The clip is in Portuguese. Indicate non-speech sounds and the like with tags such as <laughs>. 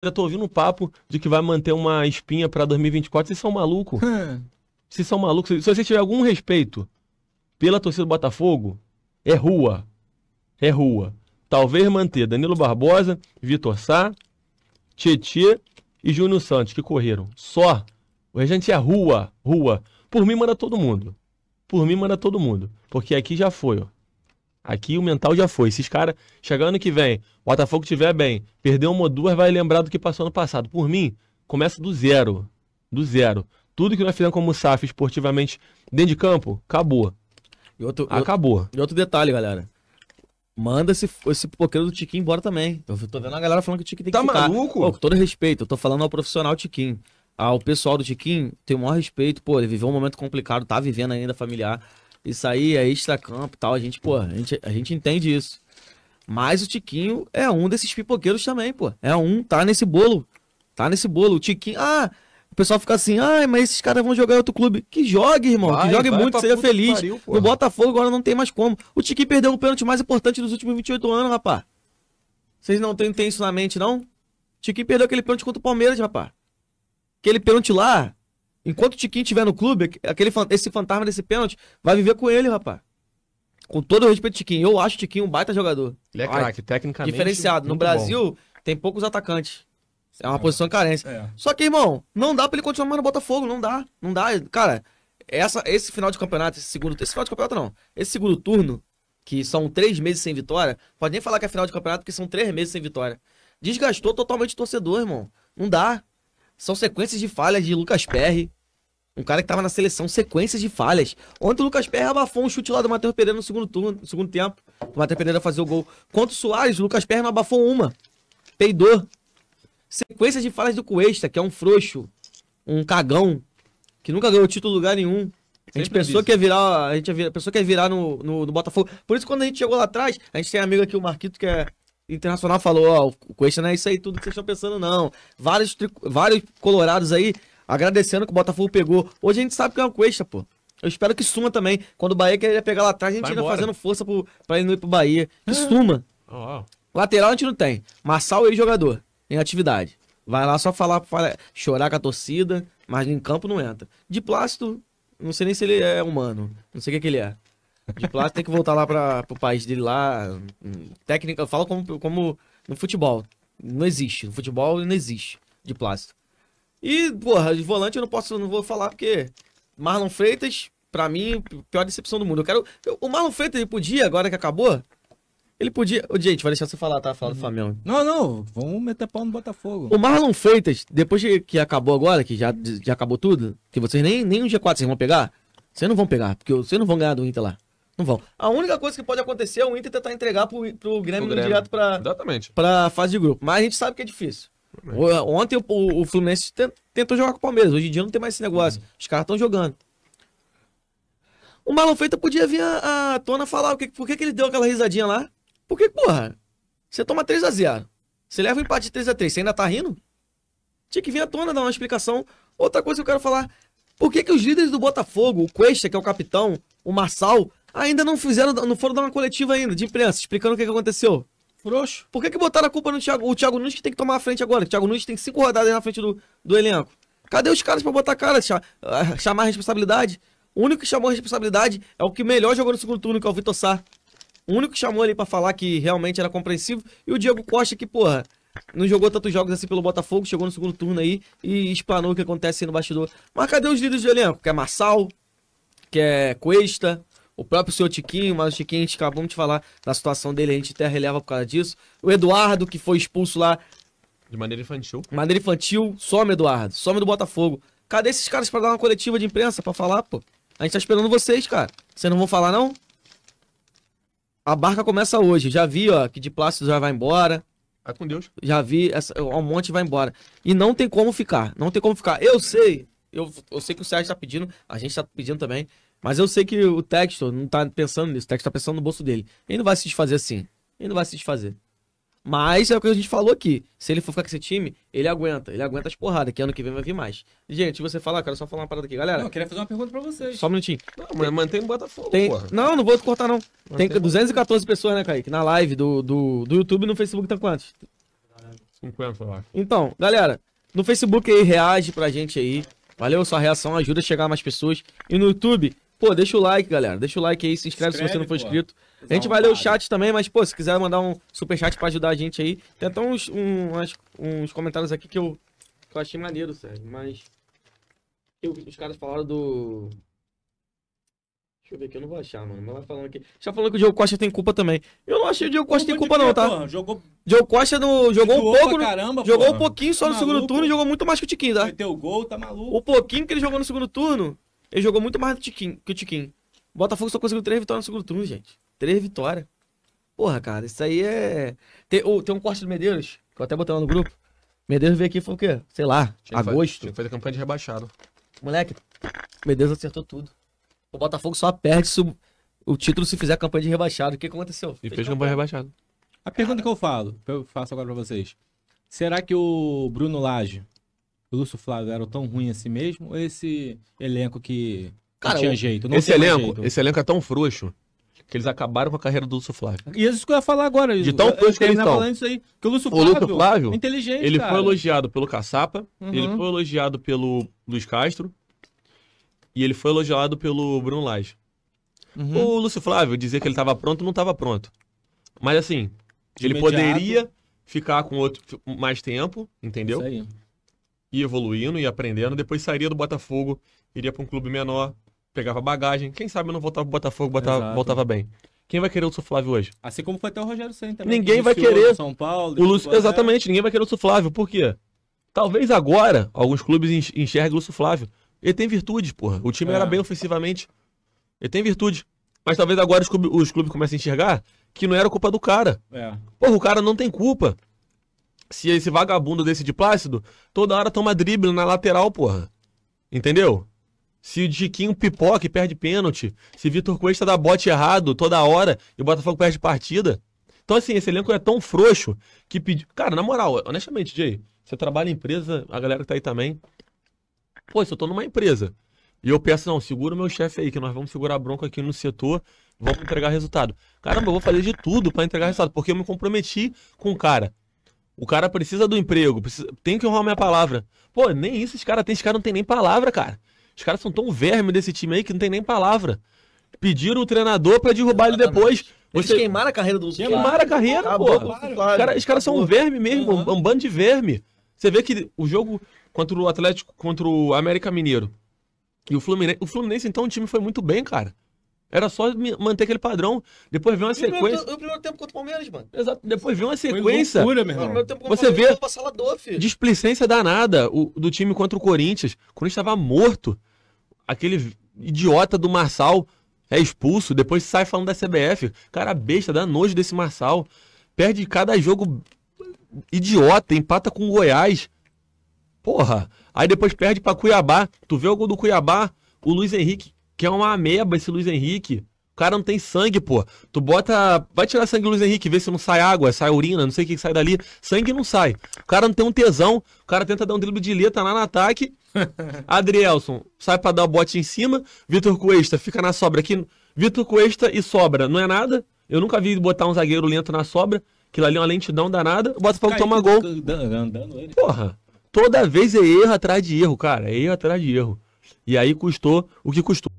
eu tô ouvindo um papo de que vai manter uma espinha para 2024. Vocês são malucos? <laughs> Vocês são malucos? Se você tiver algum respeito pela torcida do Botafogo, é rua. É rua. Talvez manter Danilo Barbosa, Vitor Sá, Tietê e Júnior Santos, que correram. Só. O regente é rua, rua. Por mim manda todo mundo. Por mim manda todo mundo. Porque aqui já foi, ó. Aqui o mental já foi. Esses caras, chegando que vem, o Botafogo tiver bem, perdeu uma ou duas, vai lembrar do que passou no passado. Por mim, começa do zero. Do zero. Tudo que nós fizemos como SAF esportivamente dentro de campo, acabou. E outro, acabou. E outro detalhe, galera. Manda esse, esse pipoqueiro do Tiquinho embora também. Eu tô vendo a galera falando que o Tiquinho tem que tá ficar. Tá maluco? Pô, com todo respeito, eu tô falando ao profissional Tiquinho. Ao pessoal do Tiquinho, tenho o maior respeito. Pô, ele viveu um momento complicado, tá vivendo ainda familiar. Isso aí é extra-campo e tal. A gente, pô, a gente, a gente entende isso. Mas o Tiquinho é um desses pipoqueiros também, pô. É um, tá nesse bolo. Tá nesse bolo. O Tiquinho. Ah, o pessoal fica assim, ai, mas esses caras vão jogar em outro clube. Que jogue, irmão. Vai, que jogue muito, seja feliz. Pariu, no Botafogo agora não tem mais como. O Tiquinho perdeu o pênalti mais importante dos últimos 28 anos, rapá. Vocês não têm, têm isso na mente, não? O Tiquinho perdeu aquele pênalti contra o Palmeiras, rapá. Aquele pênalti lá, Enquanto o Tiquinho estiver no clube, aquele, esse fantasma desse pênalti vai viver com ele, rapaz. Com todo o respeito, Tiquinho. Eu acho o Tiquinho um baita jogador. Ele é craque, tecnicamente. Diferenciado. No Brasil, bom. tem poucos atacantes. É uma é. posição carência É. Só que, irmão, não dá pra ele continuar mais no Botafogo. Não dá. Não dá. Cara, essa, esse final de campeonato, esse segundo. Esse final de campeonato não. Esse segundo turno, que são três meses sem vitória, pode nem falar que é final de campeonato, porque são três meses sem vitória. Desgastou totalmente o torcedor, irmão. Não dá. São sequências de falhas de Lucas Perry, um cara que tava na seleção, sequências de falhas. Ontem o Lucas Perra abafou um chute lá do Matheus Pereira no segundo turno, no segundo tempo. O Matheus Pereira fazer o gol. Contra o Soares, o Lucas Perra não abafou uma. Peidou. Sequências de falhas do Cuesta, que é um frouxo, um cagão, que nunca ganhou título lugar nenhum. A gente Sempre é pensou que ia virar, a gente ia, pensou que ia virar no, no, no, Botafogo. Por isso, quando a gente chegou lá atrás, a gente tem um amigo aqui, o Marquito, que é internacional, falou: Ó, oh, o Cuesta não é isso aí, tudo que vocês estão pensando, não. Vários, vários colorados aí agradecendo que o Botafogo pegou. Hoje a gente sabe que é uma coxa, pô. Eu espero que suma também. Quando o Bahia queria pegar lá atrás, a gente ainda fazendo força pro, pra ir pro Bahia. Que suma. Oh. Lateral a gente não tem. Marçal e jogador em atividade. Vai lá só falar, falar, chorar com a torcida, mas em campo não entra. De plástico, não sei nem se ele é humano. Não sei o que, que ele é. De plástico tem que voltar lá para pro país dele lá. Técnica, eu falo como, como no futebol. Não existe. No futebol não existe de plástico. E, porra, de volante eu não posso, não vou falar porque Marlon Freitas, para mim, pior decepção do mundo. Eu quero eu, o Marlon Freitas ele podia agora que acabou, ele podia. Ô, gente, vai deixar você falar, tá? Falar do Flamengo. Não, não. Vamos meter pau no Botafogo. O Marlon Freitas, depois que acabou agora, que já, já acabou tudo, que vocês nem, nem um G4 vocês vão pegar, vocês não vão pegar, porque vocês não vão ganhar do Inter lá. Não vão. A única coisa que pode acontecer é o Inter tentar entregar pro, pro Grêmio, Grêmio. direto pra, pra fase de grupo. Mas a gente sabe que é difícil. Ontem o, o Fluminense tentou jogar com o Palmeiras. Hoje em dia não tem mais esse negócio. Uhum. Os caras estão jogando. O Feita podia vir a, a tona falar o que, por que, que ele deu aquela risadinha lá. Porque, porra, você toma 3 a 0 Você leva o um empate de 3x3, você ainda tá rindo? Tinha que vir à tona dar uma explicação. Outra coisa que eu quero falar. Por que, que os líderes do Botafogo, o Cuesta, que é o capitão, o Marçal, ainda não fizeram, não foram dar uma coletiva ainda de imprensa, explicando o que, que aconteceu? Frouxo. Por que, que botaram a culpa no Thiago? O Thiago Nunes que tem que tomar a frente agora. O Thiago Nunes tem cinco rodadas na frente do, do elenco. Cadê os caras para botar cara, ah, chamar a responsabilidade? O único que chamou a responsabilidade é o que melhor jogou no segundo turno, que é o Vitor Sá. O único que chamou ali para falar que realmente era compreensivo E o Diego Costa, que, porra, não jogou tantos jogos assim pelo Botafogo, chegou no segundo turno aí e explanou o que acontece no bastidor. Mas cadê os líderes do elenco? Que é Marçal, que é Cuesta, o próprio senhor Tiquinho, mas o Tiquinho, a gente acabou de falar da situação dele, a gente até releva por causa disso. O Eduardo, que foi expulso lá. De maneira infantil. De maneira infantil, some Eduardo, some do Botafogo. Cadê esses caras para dar uma coletiva de imprensa para falar, pô? A gente tá esperando vocês, cara. Vocês não vão falar, não? A barca começa hoje. Já vi, ó, que de plástico já vai embora. Vai tá com Deus. Já vi, essa, um monte vai embora. E não tem como ficar. Não tem como ficar. Eu sei. Eu, eu sei que o Sérgio tá pedindo, a gente tá pedindo também. Mas eu sei que o Textor não tá pensando nisso. O Textor tá pensando no bolso dele. Ele não vai se desfazer assim. Ele não vai se desfazer. Mas é o que a gente falou aqui. Se ele for ficar com esse time, ele aguenta. Ele aguenta as porradas, que ano que vem vai vir mais. Gente, você falar, cara, só falar uma parada aqui, galera. Não, eu queria fazer uma pergunta pra vocês. Só um minutinho. Não, mas mantém o Botafogo, tem... porra. Não, não vou cortar, não. Mantém tem 214 pessoas, né, Kaique? Na live do, do, do YouTube e no Facebook tá quantos? 50, eu acho. Então, galera, no Facebook aí, reage pra gente aí. Valeu, sua reação ajuda a chegar a mais pessoas. E no YouTube, Pô, deixa o like, galera. Deixa o like aí, se inscreve, inscreve se você não for pô. inscrito. A gente vai ler o chat também, mas, pô, se quiser mandar um superchat pra ajudar a gente aí. Tem até uns, um, uns, uns comentários aqui que eu, que eu achei maneiro, Sérgio, mas. Eu, os caras falaram do. Deixa eu ver aqui, eu não vou achar, mano. Mas vai falando aqui. Já falou que o Diogo Costa tem culpa também. Eu não achei o Diogo Costa tem culpa, não, tá? Porra, jogou. Diogo Costa no, jogou um pouco. Caramba, jogou um pouquinho só tá no maluco. segundo turno e jogou muito mais que o Tiquinho, tá? Meteu o gol, tá maluco. O pouquinho que ele jogou no segundo turno, ele jogou muito mais do Tiquinho, que o Tiquinho. O Botafogo só conseguiu três vitórias no segundo turno, gente. Três vitórias. Porra, cara, isso aí é. Tem, oh, tem um corte do Medeiros, que eu até botei lá no grupo. Medeiros veio aqui e falou o quê? Sei lá, tinha agosto. Tinha que fazer campanha de rebaixado. Moleque, Medeiros acertou tudo. O Botafogo só perde o título se fizer campanha de rebaixado. O que aconteceu? E fez, fez campanha rebaixado. A pergunta que eu falo, eu faço agora pra vocês. Será que o Bruno Lage o Lúcio Flávio era tão ruim assim mesmo? Ou esse elenco que Cara, não tinha jeito? Não esse, elenco, jeito. esse elenco é tão frouxo que eles acabaram com a carreira do Lúcio Flávio. E isso que eu ia falar agora. De tão frouxo que eles estão. isso aí, que o Lúcio Flávio, o Lúcio Flávio inteligente, ele cara. foi elogiado pelo Caçapa, uhum. ele foi elogiado pelo Luiz Castro e ele foi elogiado pelo Bruno Lage. Uhum. O Lúcio Flávio dizer que ele estava pronto, não estava pronto. Mas assim, De ele imediato. poderia ficar com outro mais tempo, entendeu? Isso aí e evoluindo, e aprendendo, depois sairia do Botafogo, iria para um clube menor, pegava bagagem, quem sabe eu não voltava pro Botafogo, botava, voltava bem. Quem vai querer o Suflávio hoje? Assim como foi até o Rogério Senna também. Ninguém vai querer. São Paulo, o Lúcio... Né? Exatamente, ninguém vai querer o Suflávio Por quê? Talvez agora alguns clubes enxerguem o Suflávio Ele tem virtudes, porra. O time é. era bem ofensivamente. Ele tem virtude. Mas talvez agora os clubes, os clubes comecem a enxergar que não era culpa do cara. É. Porra, o cara não tem culpa se esse vagabundo desse de Plácido, toda hora toma drible na lateral, porra. Entendeu? Se o Diquinho pipoca e perde pênalti, se Vitor Cuesta dá bote errado toda hora e o Botafogo perde partida. Então, assim, esse elenco é tão frouxo que pediu. Cara, na moral, honestamente, Jay, você trabalha em empresa, a galera que tá aí também. Pô, se eu tô numa empresa e eu peço, não, segura o meu chefe aí, que nós vamos segurar a bronca aqui no setor, vamos entregar resultado. Caramba, eu vou fazer de tudo para entregar resultado, porque eu me comprometi com o cara. O cara precisa do emprego, precisa... tem que honrar minha palavra. Pô, nem isso os caras têm. Os caras não tem nem palavra, cara. Os caras são tão verme desse time aí que não tem nem palavra. Pediram o treinador para derrubar Exatamente. ele depois. Você... queimar queimaram a carreira do Lúcio Queimaram a carreira, pô. Claro. os caras são um verme mesmo, uhum. um bando de verme. Você vê que o jogo contra o Atlético, contra o América Mineiro e o Fluminense, o Fluminense então o time foi muito bem, cara. Era só manter aquele padrão. Depois vem uma sequência. O primeiro tempo contra o Palmeiras, mano. Exato. Depois vem uma sequência. Foi loucura, meu irmão. Você vê displicência danada o, do time contra o Corinthians. O Corinthians estava morto. Aquele idiota do Marçal é expulso, depois sai falando da CBF. Cara, besta, dá nojo desse Marçal. Perde cada jogo idiota, empata com o Goiás. Porra. Aí depois perde para Cuiabá. Tu vê o gol do Cuiabá, o Luiz Henrique que é uma ameba esse Luiz Henrique. O cara não tem sangue, pô. Tu bota. Vai tirar sangue do Luiz Henrique, vê se não sai água, sai urina, não sei o que sai dali. Sangue não sai. O cara não tem um tesão. O cara tenta dar um drible de letra lá no ataque. <laughs> Adrielson sai para dar o bote em cima. Vitor Cuesta fica na sobra aqui. Vitor Cuesta e sobra. Não é nada. Eu nunca vi botar um zagueiro lento na sobra. Aquilo ali é uma lentidão danada. O Botafogo Caiu, toma gol. Andando ele. Porra. Toda vez é erro atrás de erro, cara. É erro atrás de erro. E aí custou o que custou.